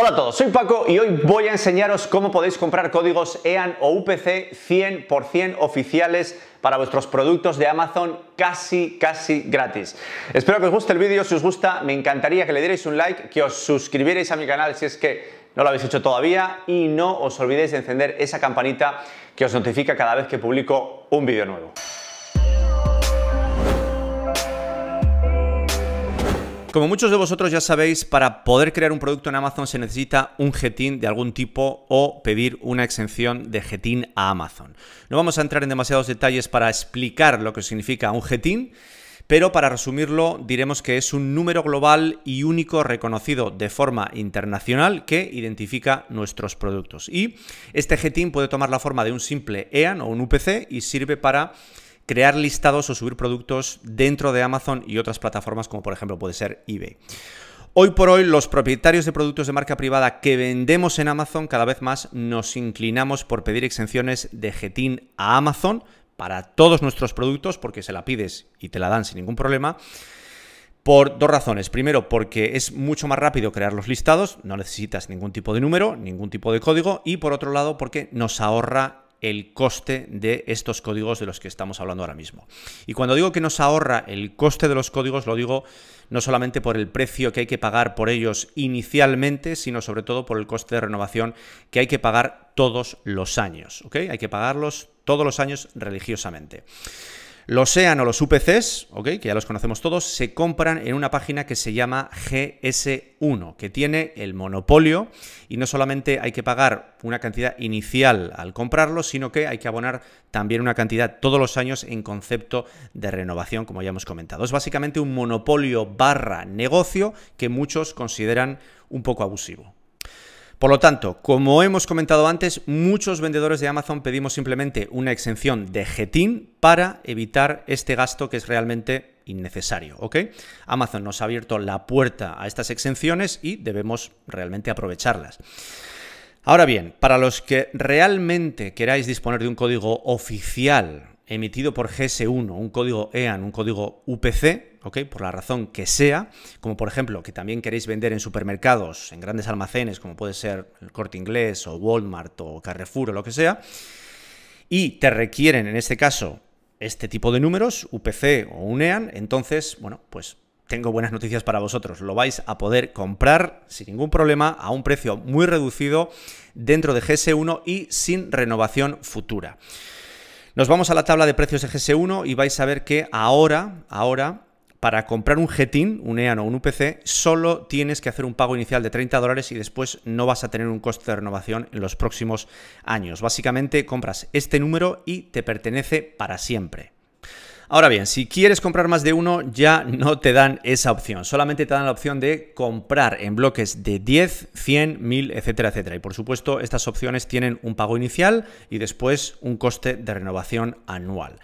Hola a todos, soy Paco y hoy voy a enseñaros cómo podéis comprar códigos EAN o UPC 100% oficiales para vuestros productos de Amazon casi, casi gratis. Espero que os guste el vídeo, si os gusta me encantaría que le dierais un like, que os suscribierais a mi canal si es que no lo habéis hecho todavía y no os olvidéis de encender esa campanita que os notifica cada vez que publico un vídeo nuevo. Como muchos de vosotros ya sabéis, para poder crear un producto en Amazon se necesita un GTIN de algún tipo o pedir una exención de GTIN a Amazon. No vamos a entrar en demasiados detalles para explicar lo que significa un GTIN, pero para resumirlo diremos que es un número global y único reconocido de forma internacional que identifica nuestros productos. Y este GTIN puede tomar la forma de un simple EAN o un UPC y sirve para crear listados o subir productos dentro de Amazon y otras plataformas como por ejemplo puede ser eBay. Hoy por hoy los propietarios de productos de marca privada que vendemos en Amazon cada vez más nos inclinamos por pedir exenciones de GETIN a Amazon para todos nuestros productos porque se la pides y te la dan sin ningún problema. Por dos razones. Primero, porque es mucho más rápido crear los listados, no necesitas ningún tipo de número, ningún tipo de código. Y por otro lado, porque nos ahorra el coste de estos códigos de los que estamos hablando ahora mismo. Y cuando digo que nos ahorra el coste de los códigos, lo digo no solamente por el precio que hay que pagar por ellos inicialmente, sino sobre todo por el coste de renovación que hay que pagar todos los años. Hay que pagarlos todos los años religiosamente. Los sean o los UPCs, que ya los conocemos todos, se compran en una página que se llama GS1, que tiene el monopolio y no solamente hay que pagar una cantidad inicial al comprarlo, sino que hay que abonar también una cantidad todos los años en concepto de renovación, como ya hemos comentado. Es básicamente un monopolio barra negocio que muchos consideran un poco abusivo. Por lo tanto, como hemos comentado antes, muchos vendedores de Amazon pedimos simplemente una exención de GETIN para evitar este gasto que es realmente innecesario, ¿ok? Amazon nos ha abierto la puerta a estas exenciones y debemos realmente aprovecharlas. Ahora bien, para los que realmente queráis disponer de un código oficial emitido por GS1, un código EAN, un código UPC, por la razón que sea, como por ejemplo que también queréis vender en supermercados, en grandes almacenes, como puede ser el Corte Inglés o Walmart o Carrefour o lo que sea, y te requieren en este caso este tipo de números, UPC o UNEAN, e entonces, bueno, pues tengo buenas noticias para vosotros. Lo vais a poder comprar sin ningún problema a un precio muy reducido dentro de GS1 y sin renovación futura. Nos vamos a la tabla de precios de GS1 y vais a ver que ahora, ahora para comprar un GTIN, un EAN o un UPC, solo tienes que hacer un pago inicial de 30 dólares y después no vas a tener un coste de renovación en los próximos años. Básicamente compras este número y te pertenece para siempre. Ahora bien, si quieres comprar más de uno, ya no te dan esa opción. Solamente te dan la opción de comprar en bloques de 10, 100, 1000, etcétera, etcétera. Y por supuesto, estas opciones tienen un pago inicial y después un coste de renovación anual.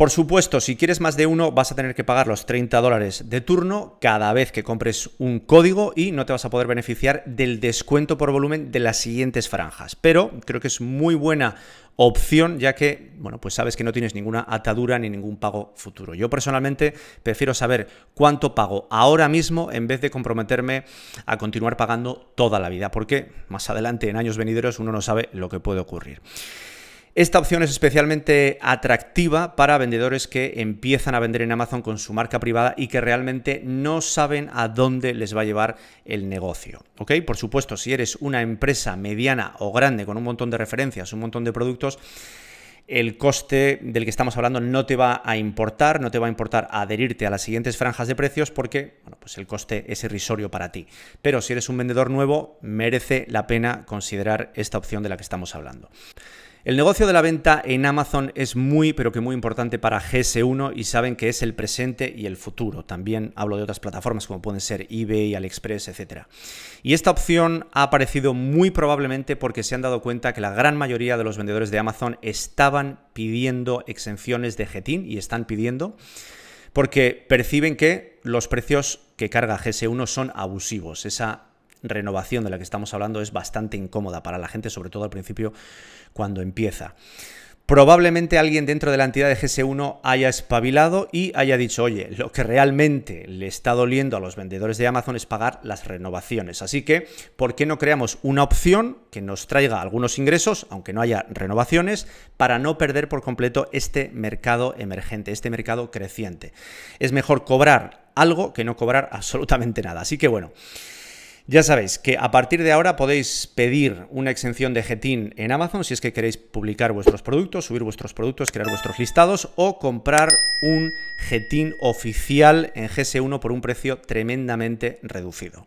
Por supuesto, si quieres más de uno, vas a tener que pagar los 30 dólares de turno cada vez que compres un código y no te vas a poder beneficiar del descuento por volumen de las siguientes franjas. Pero creo que es muy buena opción, ya que, bueno, pues sabes que no tienes ninguna atadura ni ningún pago futuro. Yo personalmente prefiero saber cuánto pago ahora mismo en vez de comprometerme a continuar pagando toda la vida, porque más adelante en años venideros uno no sabe lo que puede ocurrir. Esta opción es especialmente atractiva para vendedores que empiezan a vender en Amazon con su marca privada y que realmente no saben a dónde les va a llevar el negocio. ¿Ok? Por supuesto, si eres una empresa mediana o grande con un montón de referencias, un montón de productos, el coste del que estamos hablando no te va a importar, no te va a importar adherirte a las siguientes franjas de precios porque bueno, pues el coste es irrisorio para ti. Pero si eres un vendedor nuevo, merece la pena considerar esta opción de la que estamos hablando. El negocio de la venta en Amazon es muy, pero que muy importante para GS1 y saben que es el presente y el futuro. También hablo de otras plataformas como pueden ser eBay, AliExpress, etc. Y esta opción ha aparecido muy probablemente porque se han dado cuenta que la gran mayoría de los vendedores de Amazon estaban pidiendo exenciones de GETIN y están pidiendo porque perciben que los precios que carga GS1 son abusivos. Esa renovación de la que estamos hablando es bastante incómoda para la gente, sobre todo al principio cuando empieza. Probablemente alguien dentro de la entidad de GS1 haya espabilado y haya dicho, oye, lo que realmente le está doliendo a los vendedores de Amazon es pagar las renovaciones. Así que, ¿por qué no creamos una opción que nos traiga algunos ingresos, aunque no haya renovaciones, para no perder por completo este mercado emergente, este mercado creciente? Es mejor cobrar algo que no cobrar absolutamente nada. Así que bueno. Ya sabéis que a partir de ahora podéis pedir una exención de GETIN en Amazon si es que queréis publicar vuestros productos, subir vuestros productos, crear vuestros listados o comprar un GETIN oficial en GS1 por un precio tremendamente reducido.